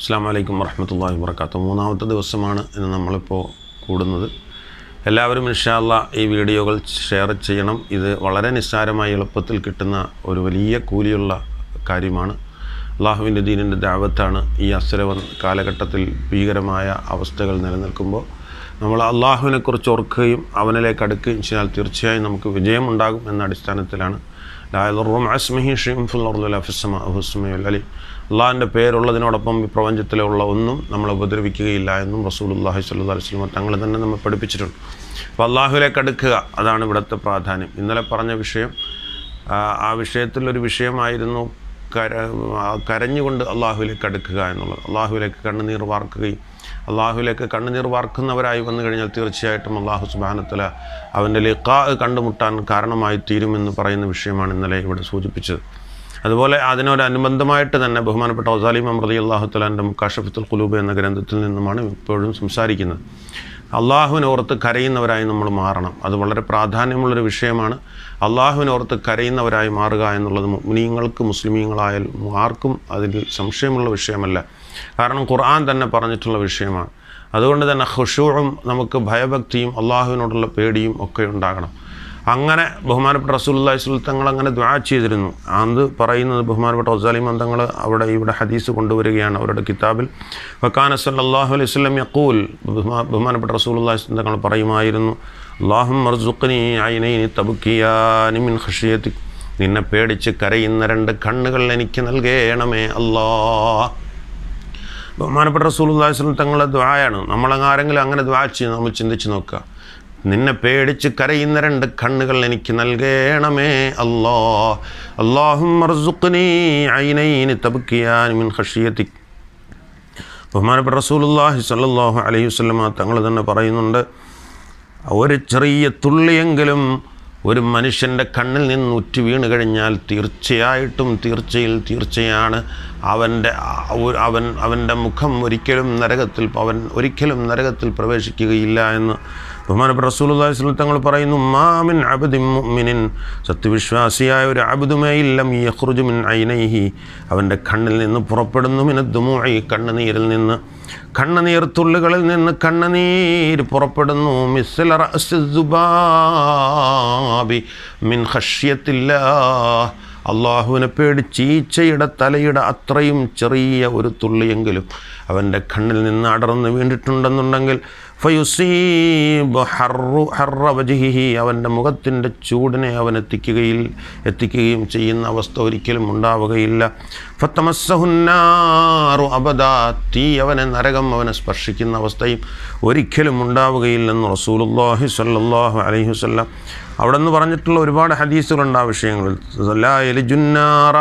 അസ്സാം വലൈക്കും വർഹമത്തല്ലാ വർക്കാത്ത മൂന്നാമത്തെ ദിവസമാണ് ഇന്ന് നമ്മളിപ്പോൾ കൂടുന്നത് എല്ലാവരും ഇൻഷാല്ല ഈ വീഡിയോകൾ ഷെയർ ചെയ്യണം ഇത് വളരെ നിസ്സാരമായി എളുപ്പത്തിൽ കിട്ടുന്ന ഒരു വലിയ കൂലിയുള്ള കാര്യമാണ് അള്ളാഹുവിൻ്റെ ദീനിൻ്റെ ദാവത്താണ് ഈ അസുരവ കാലഘട്ടത്തിൽ ഭീകരമായ അവസ്ഥകൾ നിലനിൽക്കുമ്പോൾ നമ്മൾ അള്ളാഹുവിനെക്കുറിച്ച് ഓർക്കുകയും അവനിലേക്ക് അടുക്കുകയും ചെയ്താൽ തീർച്ചയായും നമുക്ക് വിജയമുണ്ടാകും എന്ന അടിസ്ഥാനത്തിലാണ് ലായലുറും അസ്മഹി ഷീംഫുല്ലാഫിസ്മഅഹുസ്മയുല്ലി അള്ളാഹിൻ്റെ പേരുള്ളതിനോടൊപ്പം ഈ പ്രപഞ്ചത്തിലുള്ള ഒന്നും നമ്മളെ ഉപദ്രവിക്കുകയില്ല എന്നും റസൂൽ അള്ളാഹി സല്ലു അലിസ്ലമ തങ്ങൾ തന്നെ നമ്മൾ പഠിപ്പിച്ചിട്ടുണ്ട് അപ്പോൾ അള്ളാഹുലേക്ക് അടുക്കുക അതാണ് ഇവിടുത്തെ പ്രാധാന്യം ഇന്നലെ പറഞ്ഞ വിഷയം ആ വിഷയത്തിലൊരു വിഷയമായിരുന്നു കര കരഞ്ഞുകൊണ്ട് അള്ളാഹുലേക്ക് അടുക്കുക എന്നുള്ളത് അള്ളാഹുലേക്ക് കണ്ണുനീർ വാർക്കുകയും അള്ളാഹുലേക്ക് കണ്ണുനീർ വാർക്കുന്നവരായി വന്നു കഴിഞ്ഞാൽ തീർച്ചയായിട്ടും അള്ളാഹു സുബാനത്തല അവൻ്റെ ലിഖാ കണ്ടുമുട്ടാൻ കാരണമായി തീരുമെന്ന് പറയുന്ന വിഷയമാണ് ഇന്നലെ ഇവിടെ സൂചിപ്പിച്ചത് അതുപോലെ അതിനോടനുബന്ധമായിട്ട് തന്നെ ബഹുമാനപ്പെട്ട ഒസാലിം അമൃതി അള്ളാഹു തലാൻ്റെ മുക്കാഷഫത്തുൽ കുലൂബ് എന്ന ഗ്രന്ഥത്തിൽ നിന്നുമാണ് ഇപ്പോഴും സംസാരിക്കുന്നത് അള്ളാഹുവിനോർത്ത് കരയുന്നവരായി നമ്മൾ മാറണം അത് വളരെ പ്രാധാന്യമുള്ളൊരു വിഷയമാണ് അള്ളാഹുവിനോർത്ത് കരയുന്നവരായി മാറുക എന്നുള്ളത് മുനിയങ്ങൾക്ക് മുസ്ലിമീങ്ങളായാലും ആർക്കും അതിൽ സംശയമുള്ള വിഷയമല്ല കാരണം ഖുർആൻ തന്നെ പറഞ്ഞിട്ടുള്ള വിഷയമാണ് അതുകൊണ്ട് തന്നെ ഹുഷൂറും നമുക്ക് ഭയഭക്തിയും അള്ളാഹുവിനോടുള്ള പേടിയും ഒക്കെ ഉണ്ടാകണം അങ്ങനെ ബഹുമാനപ്പെട്ട റസൂല്ലാ സുൽത്തങ്ങൾ അങ്ങനെ ദ്വാ ചെയ്തിരുന്നു അന്ന് പറയുന്നത് ബഹുമാനപ്പെട്ട റസാലി മന്തങ്ങൾ അവിടെ ഇവിടെ ഹദീസ് കൊണ്ടുവരികയാണ് അവരുടെ കിതാബിൽ വക്കാന സല്ലാഹു അലൈഹി സ്വലം യക്കൂൽ ബഹുമാനപ്പെട്ട റസൂല്ലാ തങ്ങൾ പറയുമായിരുന്നു അള്ളാഹു മർസുഖ്നി അയിനൈനി മിൻ നിന്നെ പേടിച്ച് കരയുന്ന രണ്ട് കണ്ണുകൾ എനിക്ക് നൽകേണമേ അല്ലാ ബഹുമാനപ്പെട്ട റസൂൽ തങ്ങളുടെ ദ്വായാണ് നമ്മളങ്ങാരെങ്കിലും അങ്ങനെ ദ്വാ ചെയ്ത് നമ്മൾ ചിന്തിച്ച് നോക്കുക നിന്നെ പേടിച്ച് കരയുന്ന രണ്ട് കണ്ണുകൾ എനിക്ക് നൽകണമേ അല്ലോ അള്ളാഹുനി ബഹുമാനപ്പെട്ട റസൂലുല്ലാഹി സല്ലാഹു അലൈഹി വസ്ലമ തങ്ങൾ തന്നെ പറയുന്നുണ്ട് ഒരു ചെറിയ തുള്ളിയെങ്കിലും ഒരു മനുഷ്യൻ്റെ കണ്ണിൽ നിന്ന് ഉറ്റു വീണ് കഴിഞ്ഞാൽ തീർച്ചയായിട്ടും തീർച്ചയിൽ തീർച്ചയാണ് അവൻ്റെ അവൻ അവൻ്റെ മുഖം ഒരിക്കലും നരകത്തിൽ അവൻ ഒരിക്കലും നരകത്തിൽ പ്രവേശിക്കുകയില്ല എന്ന് ബഹുമാനപ്പെട്ട റസൂലി സ്വലം തങ്ങൾ പറയുന്നു മാമിൻ അബുദിൻ മുഅ്മിനിൻ സത്യവിശ്വാസിയായ ഒരു അബുദുമേയില്ലം യഹ്റുജുമിൻ ഐനൈഹി അവൻ്റെ കണ്ണിൽ നിന്ന് പുറപ്പെടുന്നു മിനദ്ദുമുഐ കണ്ണുനീരിൽ നിന്ന് കണ്ണുനീർ തുള്ളികളിൽ നിന്ന് കണ്ണുനീര് പുറപ്പെടുന്നു മിസ്ലബാബി മിൻ ഹഷ്യത്തില്ല അള്ളാഹുവിനെ പേടി ചീച്ചയുടെ തലയുടെ അത്രയും ചെറിയ ഒരു തുള്ളിയെങ്കിലും അവൻ്റെ കണ്ണിൽ നിന്ന് അടർന്നു വീണ്ടിട്ടുണ്ടെന്നുണ്ടെങ്കിൽ ഫയുസീബ് ഹറു ഹറ വജഹിഹി അവൻ്റെ മുഖത്തിൻ്റെ ചൂടിനെ അവൻ എത്തിക്കുകയിൽ എത്തിക്കുകയും ചെയ്യുന്ന അവസ്ഥ ഒരിക്കലും ഉണ്ടാവുകയില്ല ഫത്തമസ്സഹുന്നാറു അബദാ തീ അവനെ നരകം അവനെ സ്പർശിക്കുന്ന അവസ്ഥയും ഒരിക്കലും ഉണ്ടാവുകയില്ലെന്ന് റസൂലുല്ലാഹി സല്ലാഹു അലൈഹി വസല്ലം അവിടെ നിന്ന് പറഞ്ഞിട്ടുള്ള ഒരുപാട് ഹദീസുകളുണ്ട് ആ വിഷയങ്ങളിൽ എലിജുന്നാറ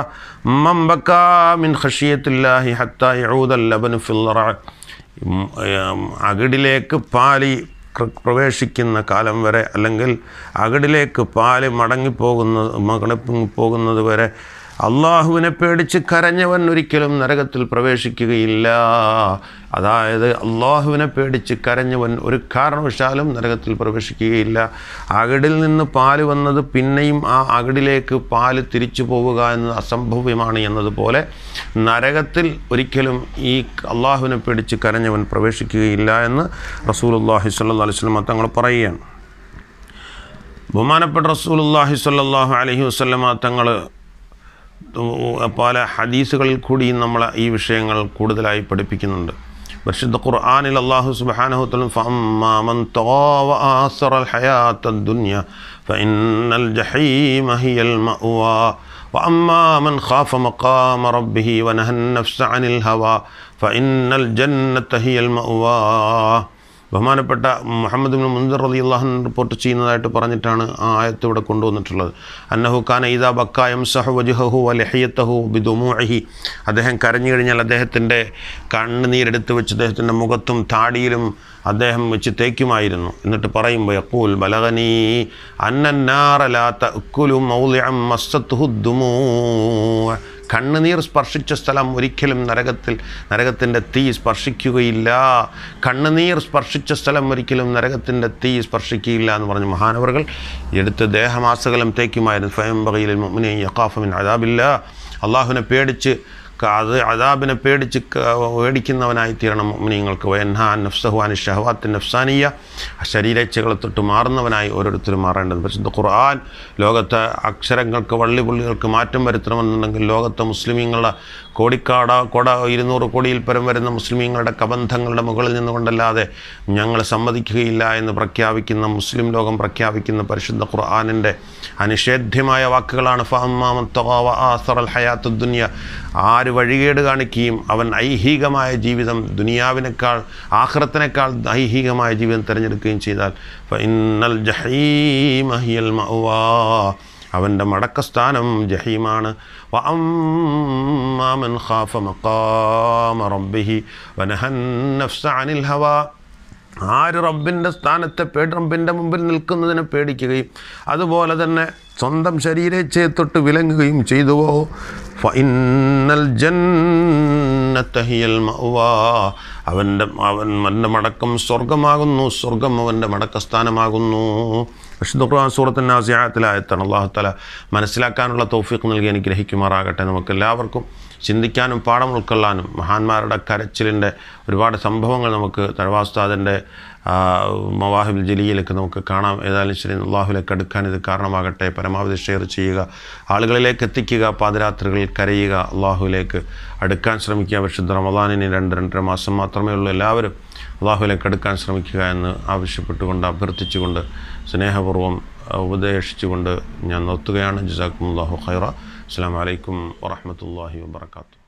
മംബക്കാ മിൻ ഖഷിയത്തില്ലാഹി ഹത്ത യഹൂദല്ലബനു ഫില്ലറ അകിടിലേക്ക് പാലി പ്രവേശിക്കുന്ന കാലം വരെ അല്ലെങ്കിൽ അകിടിലേക്ക് പാല് മടങ്ങിപ്പോകുന്ന മകണിപ്പോകുന്നത് വരെ അള്ളാഹുവിനെ പേടിച്ച് കരഞ്ഞവൻ ഒരിക്കലും നരകത്തിൽ പ്രവേശിക്കുകയില്ല അതായത് അള്ളാഹുവിനെ പേടിച്ച് കരഞ്ഞവൻ ഒരു കാരണവശാലും നരകത്തിൽ പ്രവേശിക്കുകയില്ല അകടിൽ നിന്ന് പാല് വന്നത് പിന്നെയും ആ അകടിലേക്ക് പാല് തിരിച്ചു പോവുക എന്നത് അസംഭവ്യമാണ് എന്നതുപോലെ നരകത്തിൽ ഒരിക്കലും ഈ അള്ളാഹുവിനെ പേടിച്ച് കരഞ്ഞവൻ പ്രവേശിക്കുകയില്ല എന്ന് റസൂൽ അള്ളാഹി സ്വല്ലാ അലിസ്ലം തങ്ങൾ പറയുകയാണ് ബഹുമാനപ്പെട്ട റസൂൽ അള്ളാഹി സ്വല്ലാഹു അലഹി വസ്ലമ തങ്ങൾ പല ഹദീസുകളിൽ കൂടിയും നമ്മൾ ഈ വിഷയങ്ങൾ കൂടുതലായി പഠിപ്പിക്കുന്നുണ്ട് പരിശുദ്ധ ഖുർആാനിൽ അള്ളാഹു സുബാനഹുത്തലും ഫമ്മൻ ബഹുമാനപ്പെട്ട മുഹമ്മദ് മുൻദർ അലി അള്ളാഹൻ റിപ്പോർട്ട് ചെയ്യുന്നതായിട്ട് പറഞ്ഞിട്ടാണ് ആ ആയത്ത് ഇവിടെ കൊണ്ടുവന്നിട്ടുള്ളത് അന്നഹു ഖാൻ ഈദാ ബക്കായം സഹ വജുഹു അലഹയത്തഹു ബിദുമുഹി അദ്ദേഹം കരഞ്ഞു കഴിഞ്ഞാൽ അദ്ദേഹത്തിൻ്റെ കണ്ണുനീരെടുത്ത് വെച്ച് അദ്ദേഹത്തിൻ്റെ മുഖത്തും താടിയിലും അദ്ദേഹം വെച്ച് തേക്കുമായിരുന്നു എന്നിട്ട് പറയുമ്പോൾ യക്കൂൽ ബലഗനീ അന്നാറലാത്ത ഉക്കുലും മൗലിയം ദുമൂ കണ്ണുനീർ സ്പർശിച്ച സ്ഥലം ഒരിക്കലും നരകത്തിൽ നരകത്തിൻ്റെ തീ സ്പർശിക്കുകയില്ല കണ്ണുനീർ സ്പർശിച്ച സ്ഥലം ഒരിക്കലും നരകത്തിൻ്റെ തീ സ്പർശിക്കുകയില്ല എന്ന് പറഞ്ഞു മഹാനവറുകൾ എടുത്ത് ദേഹമാസകലം തേക്കുമായിരുന്നു സ്വയം ബകയിലും മുമ്മിനെയും അതാബില്ല അള്ളാഹുവിനെ പേടിച്ച് അത് അതാബിനെ പേടിച്ച് പേടിക്കുന്നവനായി തീരണം നിങ്ങൾക്ക് വയൻഹാൻ നഫ്സഹുവാൻ ഷഹവാത്തിൻ നഫ്സാനിയ ശരീരേച്ഛകളെ തൊട്ട് മാറുന്നവനായി ഓരോരുത്തരും മാറേണ്ടത് പക്ഷേ ഖുർആൻ ലോകത്തെ അക്ഷരങ്ങൾക്ക് വള്ളിപുള്ളികൾക്ക് മാറ്റം വരുത്തണമെന്നുണ്ടെങ്കിൽ ലോകത്തെ മുസ്ലിമീങ്ങളുടെ കോടിക്കാട കൊട ഇരുന്നൂറ് കോടിയിൽ പരം വരുന്ന മുസ്ലിമീങ്ങളുടെ കബന്ധങ്ങളുടെ മുകളിൽ നിന്നുകൊണ്ടല്ലാതെ ഞങ്ങൾ സമ്മതിക്കുകയില്ല എന്ന് പ്രഖ്യാപിക്കുന്ന മുസ്ലിം ലോകം പ്രഖ്യാപിക്കുന്ന പരിശുദ്ധ ഖുർആാനിൻ്റെ അനിഷേധ്യമായ വാക്കുകളാണ് ഫഹമ്മാമത്തവാ ആസറൽ ഹയാത്തുദ്ദുനിയ ആര് വഴികേട് കാണിക്കുകയും അവൻ ഐഹികമായ ജീവിതം ദുനിയാവിനേക്കാൾ ആഹ്റത്തിനേക്കാൾ ഐഹികമായ ജീവിതം തിരഞ്ഞെടുക്കുകയും ചെയ്താൽ ഇന്നൽ ജഹീമഹിയൽ മൗവാ അവൻ്റെ മടക്കസ്ഥാനം ജഹീമാണ് ഖാഫ മഖാമ റബ്ബിഹി വനഹൻ നഫ്സ അനിൽ ഹവാ ആര് റബ്ബിൻ്റെ സ്ഥാനത്തെ പേടി റബ്ബിൻ്റെ മുമ്പിൽ നിൽക്കുന്നതിനെ പേടിക്കുകയും അതുപോലെ തന്നെ സ്വന്തം ശരീരേച്ഛയെ തൊട്ട് വിലങ്ങുകയും ചെയ്തുവോ അവൻ്റെ അവൻ അവൻ്റെ മടക്കം സ്വർഗമാകുന്നു സ്വർഗം അവൻ്റെ മടക്കസ്ഥാനമാകുന്നു വിശുദ്ധ ഖുർആൻ സൂറത്തിൻ നാസിയാത്തിലായത്താണ് തല മനസ്സിലാക്കാനുള്ള തോഫീക്ക് നൽകി അനുഗ്രഹിക്കുമാറാകട്ടെ എല്ലാവർക്കും ചിന്തിക്കാനും പാഠം ഉൾക്കൊള്ളാനും മഹാന്മാരുടെ കരച്ചിലിൻ്റെ ഒരുപാട് സംഭവങ്ങൾ നമുക്ക് തഴവാസ്താദിൻ്റെ മവാഹിബുൽ ജലിയിലൊക്കെ നമുക്ക് കാണാം ഏതായാലും ശരി അള്ളാഹുലേക്ക് എടുക്കാൻ ഇത് കാരണമാകട്ടെ പരമാവധി ഷെയർ ചെയ്യുക ആളുകളിലേക്ക് എത്തിക്കുക പാതിരാത്രികളിൽ കരയുക അള്ളാഹുലേക്ക് അടുക്കാൻ ശ്രമിക്കുക പക്ഷേ റമദാനിന് രണ്ട് രണ്ടര മാസം മാത്രമേ ഉള്ളൂ എല്ലാവരും അള്ളാഹുലേക്ക് എടുക്കാൻ ശ്രമിക്കുക എന്ന് ആവശ്യപ്പെട്ടുകൊണ്ട് അഭ്യർത്ഥിച്ചുകൊണ്ട് സ്നേഹപൂർവ്വം ഉപദേശിച്ചുകൊണ്ട് ഞാൻ നിർത്തുകയാണ് ജസാക്കും ഖൈറ അസ്സാം വലൈക്കും വാഹമത്തല്ലാഹി വാത്തു